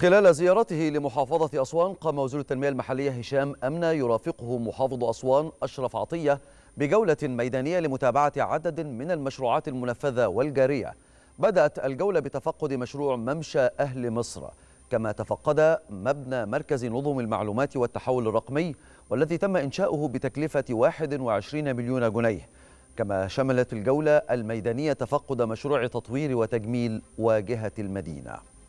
خلال زيارته لمحافظة أسوان قام وزير التنمية المحلية هشام أمنة يرافقه محافظ أسوان أشرف عطية بجولة ميدانية لمتابعة عدد من المشروعات المنفذة والجارية بدأت الجولة بتفقد مشروع ممشى أهل مصر كما تفقد مبنى مركز نظم المعلومات والتحول الرقمي والذي تم إنشاؤه بتكلفة 21 مليون جنيه كما شملت الجولة الميدانية تفقد مشروع تطوير وتجميل واجهة المدينة